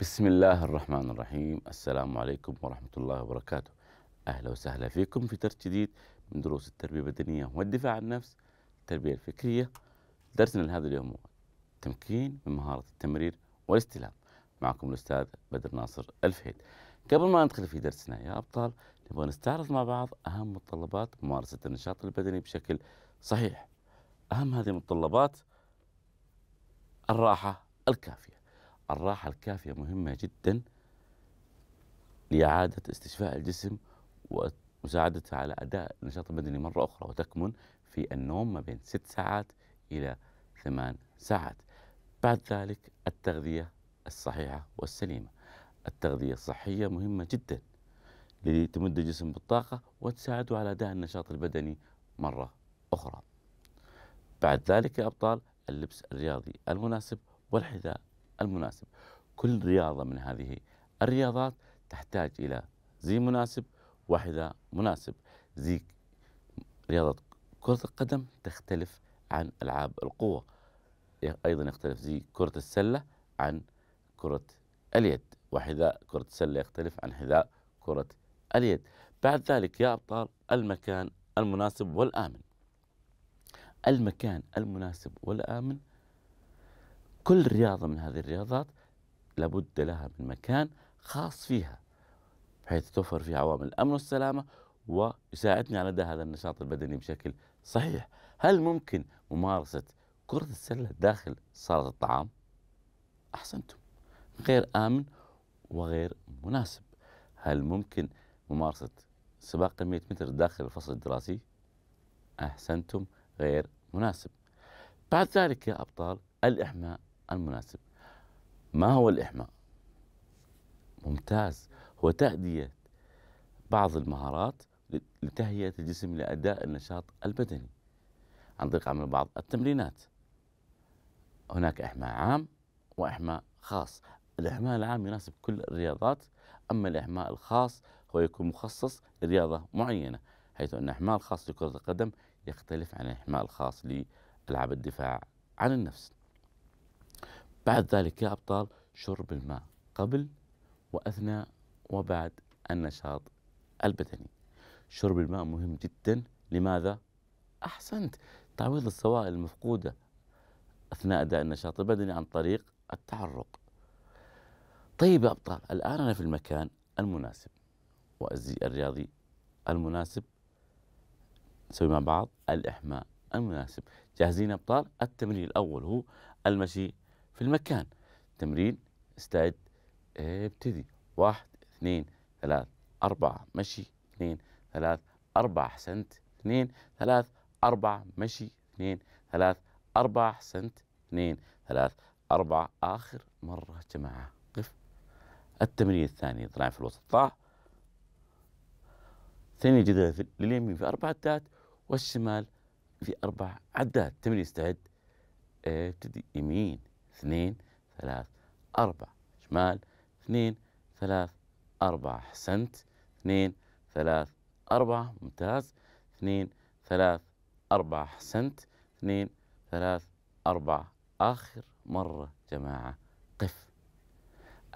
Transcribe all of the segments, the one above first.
بسم الله الرحمن الرحيم السلام عليكم ورحمة الله وبركاته أهلا وسهلا فيكم في درس جديد من دروس التربية البدنية والدفاع عن النفس التربية الفكرية درسنا لهذا اليوم هو تمكين من مهارة التمرير والاستلام معكم الأستاذ بدر ناصر الفهيد قبل ما ندخل في درسنا يا أبطال نبغى نستعرض مع بعض أهم متطلبات ممارسة النشاط البدني بشكل صحيح أهم هذه المتطلبات الراحة الكافية الراحة الكافية مهمة جدا لإعادة استشفاء الجسم ومساعدته على أداء النشاط البدني مرة أخرى وتكمن في النوم ما بين ست ساعات إلى ثمان ساعات بعد ذلك التغذية الصحيحة والسليمة التغذية الصحية مهمة جدا لتمد الجسم بالطاقة وتساعده على أداء النشاط البدني مرة أخرى بعد ذلك يا أبطال اللبس الرياضي المناسب والحذاء المناسب كل رياضة من هذه الرياضات تحتاج إلى زي مناسب وحذاء مناسب زي رياضة كرة القدم تختلف عن ألعاب القوة أيضا يختلف زي كرة السلة عن كرة اليد وحذاء كرة السلة يختلف عن حذاء كرة اليد بعد ذلك يا أبطال المكان المناسب والآمن المكان المناسب والآمن كل رياضة من هذه الرياضات لابد لها من مكان خاص فيها بحيث توفر فيه عوامل الأمن والسلامة ويساعدني على أداء هذا النشاط البدني بشكل صحيح هل ممكن ممارسة كرة السلة داخل صالة الطعام؟ أحسنتم غير آمن وغير مناسب هل ممكن ممارسة سباق 100 متر داخل الفصل الدراسي؟ أحسنتم غير مناسب بعد ذلك يا أبطال الإحماء المناسب ما هو الإحماء؟ ممتاز هو تأدية بعض المهارات لتهيئة الجسم لأداء النشاط البدني عن طريق عمل بعض التمرينات هناك إحماء عام وإحماء خاص الإحماء العام يناسب كل الرياضات أما الإحماء الخاص هو يكون مخصص لرياضة معينة حيث أن الإحماء الخاص لكرة القدم يختلف عن الإحماء الخاص لألعاب الدفاع عن النفس بعد ذلك يا أبطال شرب الماء قبل وأثناء وبعد النشاط البدني شرب الماء مهم جدا لماذا؟ أحسنت تعويض السوائل المفقودة أثناء أداء النشاط البدني عن طريق التعرق طيب يا أبطال الآن أنا في المكان المناسب الرياضي المناسب نسوي مع بعض الإحماء المناسب جاهزين أبطال التمرين الأول هو المشي في المكان تمرين استعد آه، ابتدي واحد اثنين ثلاث أربعة مشي اثنين ثلاث أربعة حسنت اثنين ثلاث أربعة مشي اثنين ثلاث أربعة حسنت اثنين ثلاث أربعة آخر مرة جماعة قف التمرين الثاني طلع في الوسط طاع ثاني جدا لليمين في أربع عدات والشمال في أربع عدات تمرين استعد آه، ابتدي يمين اثنين ثلاث أربعة شمال اثنين ثلاث أربعة أحسنت اثنين ثلاث أربعة ممتاز اثنين ثلاث أربعة أحسنت اثنين ثلاث أربعة آخر مرة جماعة قف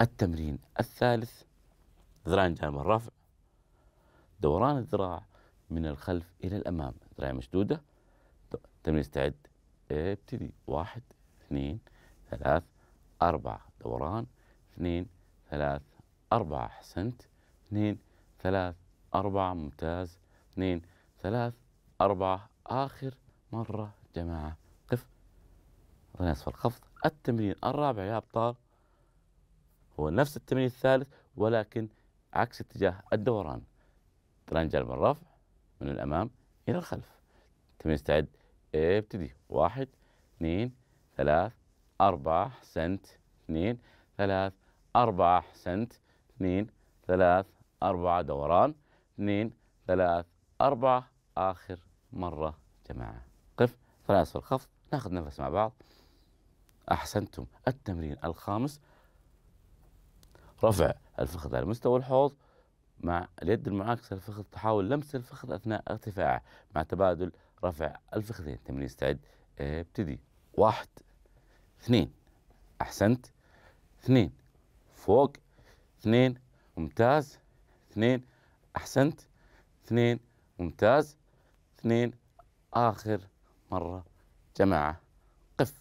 التمرين الثالث ذراعين جانب الرفع دوران الذراع من الخلف إلى الأمام ذراعين مشدودة تمرين استعد ابتدي واحد اثنين ثلاث أربعة دوران اثنين ثلاث أربعة أحسنت اثنين ثلاث أربعة ممتاز اثنين ثلاث أربعة آخر مرة جماعة قف ظهرنا أسفل خفض التمرين الرابع يا أبطال هو نفس التمرين الثالث ولكن عكس اتجاه الدوران ترنجل من الرفع من الأمام إلى الخلف تمرين استعد ابتدي إيه، واحد اثنين ثلاث أربعة سنت اثنين ثلاث أربعة سنت اثنين ثلاث أربعة دوران اثنين ثلاث أربعة آخر مرة جماعة قف ثلاث في الخفض ناخذ نفس مع بعض أحسنتم التمرين الخامس رفع الفخذ على مستوى الحوض مع اليد المعاكسة للفخذ تحاول لمس الفخذ أثناء ارتفاعه مع تبادل رفع الفخذين تمرين استعد ابتدي واحد اثنين أحسنت اثنين فوق اثنين ممتاز اثنين أحسنت اثنين ممتاز اثنين آخر مرة جماعة قف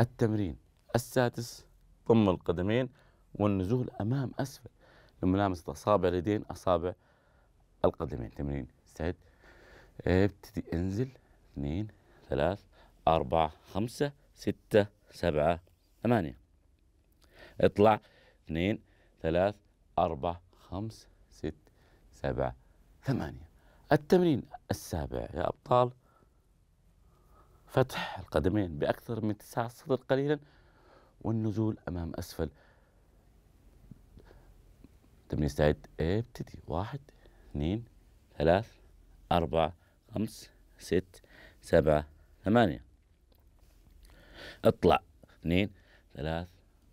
التمرين السادس ضم القدمين والنزول أمام أسفل لملامسة أصابع اليدين أصابع القدمين تمرين سعد إيه، ابتدي انزل اثنين ثلاث أربعة خمسة ستة سبعة ثمانية اطلع اثنين ثلاث أربعة خمس ست سبعة ثمانية التمرين السابع يا أبطال فتح القدمين بأكثر من تسعة الصدر قليلا والنزول أمام أسفل تمرين استعد ابتدي واحد اثنين ثلاث أربعة خمس ست سبعة ثمانية اطلع اثنين ثلاث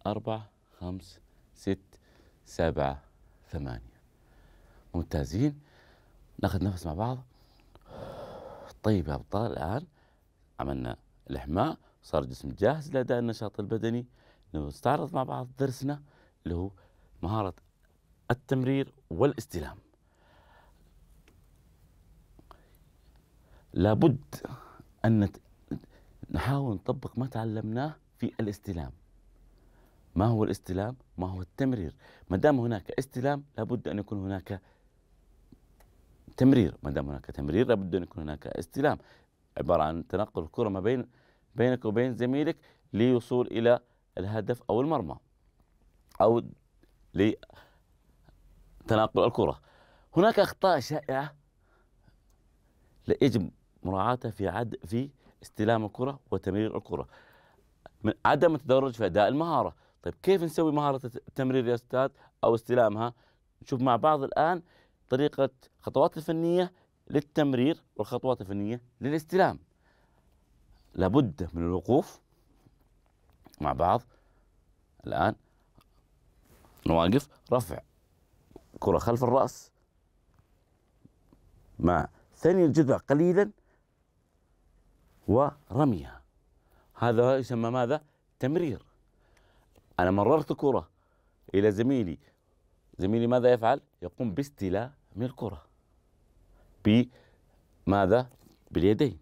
أربعة خمس ست سبعة ثمانية ممتازين ناخذ نفس مع بعض طيب يا أبطال الآن عملنا الإحماء صار الجسم جاهز لأداء النشاط البدني نستعرض مع بعض درسنا اللي هو مهارة التمرير والاستلام لابد أن نحاول نطبق ما تعلمناه في الاستلام ما هو الاستلام ما هو التمرير ما دام هناك استلام لابد أن يكون هناك تمرير ما دام هناك تمرير لابد أن يكون هناك استلام عبارة عن تنقل الكرة ما بين بينك وبين زميلك ليوصول إلى الهدف أو المرمى أو لتناقل الكرة هناك أخطاء شائعة يجب مراعاتها في عد في استلام الكره وتمرير الكره من عدم التدرج في اداء المهاره طيب كيف نسوي مهاره التمرير يا استاذ او استلامها نشوف مع بعض الان طريقه الخطوات الفنيه للتمرير والخطوات الفنيه للاستلام لابد من الوقوف مع بعض الان نواقف رفع كره خلف الراس مع ثني الجذع قليلا ورميها هذا يسمى ماذا؟ تمرير أنا مررت كرة إلى زميلي زميلي ماذا يفعل؟ يقوم باستيلاء من الكرة بماذا؟ باليدين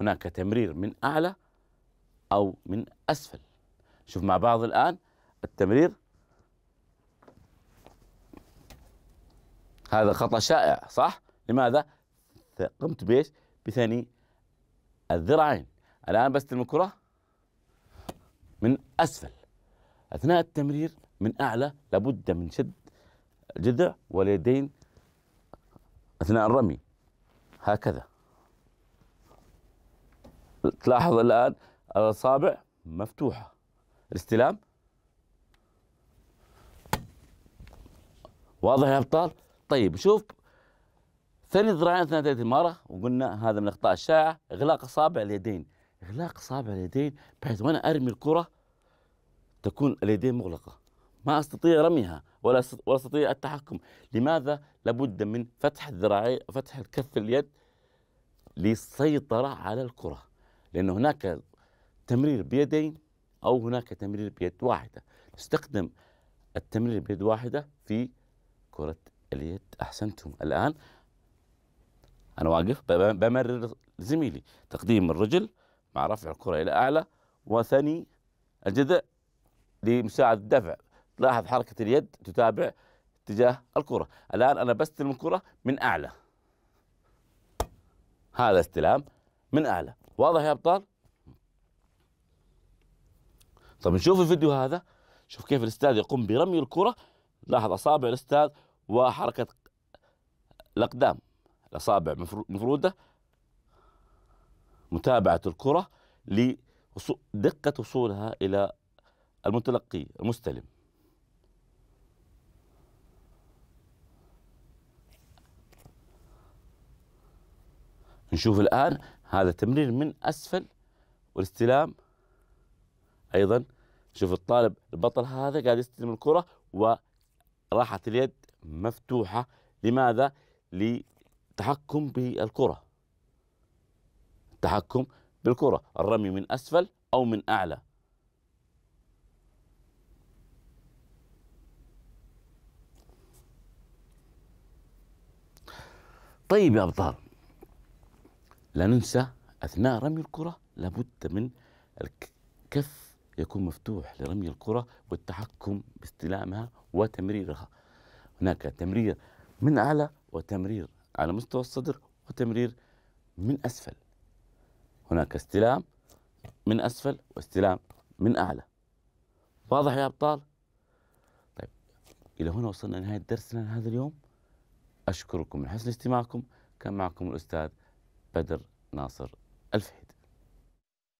هناك تمرير من أعلى أو من أسفل شوف مع بعض الآن التمرير هذا خطأ شائع صح؟ لماذا؟ قمت بإيش؟ بثاني الذراعين الآن بستلم الكرة من أسفل أثناء التمرير من أعلى لابد من شد الجذع واليدين أثناء الرمي هكذا تلاحظ الآن الأصابع مفتوحة الاستلام واضح يا أبطال؟ طيب شوف ثاني ذراعين اثناء تأتي وقلنا هذا من الأخطاء الشائعة إغلاق أصابع اليدين إغلاق أصابع اليدين بحيث وأنا أرمي الكرة تكون اليدين مغلقة ما أستطيع رميها ولا أستطيع التحكم لماذا لابد من فتح الذراعين فتح الكف اليد للسيطرة على الكرة لأن هناك تمرير بيدين أو هناك تمرير بيد واحدة نستخدم التمرير بيد واحدة في كرة اليد أحسنتم الآن انا واقف بمرر زميلي تقديم الرجل مع رفع الكره الى اعلى وثني الجذع لمساعده الدفع تلاحظ حركه اليد تتابع اتجاه الكره الان انا بستلم الكره من اعلى هذا استلام من اعلى واضح يا ابطال طب نشوف الفيديو هذا شوف كيف الاستاذ يقوم برمي الكره لاحظ اصابع الاستاذ وحركه الاقدام الأصابع مفرودة متابعة الكرة لدقة وصولها إلى المتلقي المستلم نشوف الآن هذا تمرير من أسفل والاستلام أيضا شوف الطالب البطل هذا قاعد يستلم الكرة وراحت اليد مفتوحة لماذا؟ التحكم بالكرة التحكم بالكرة الرمي من أسفل أو من أعلى طيب يا أبطال لا ننسى أثناء رمي الكرة لابد من الكف يكون مفتوح لرمي الكرة والتحكم باستلامها وتمريرها هناك تمرير من أعلى وتمرير على مستوى الصدر وتمرير من أسفل هناك استلام من أسفل واستلام من أعلى واضح يا أبطال؟ طيب إلى هنا وصلنا لنهاية درسنا لهذا اليوم أشكركم من حسن استماعكم كان معكم الأستاذ بدر ناصر الفهيد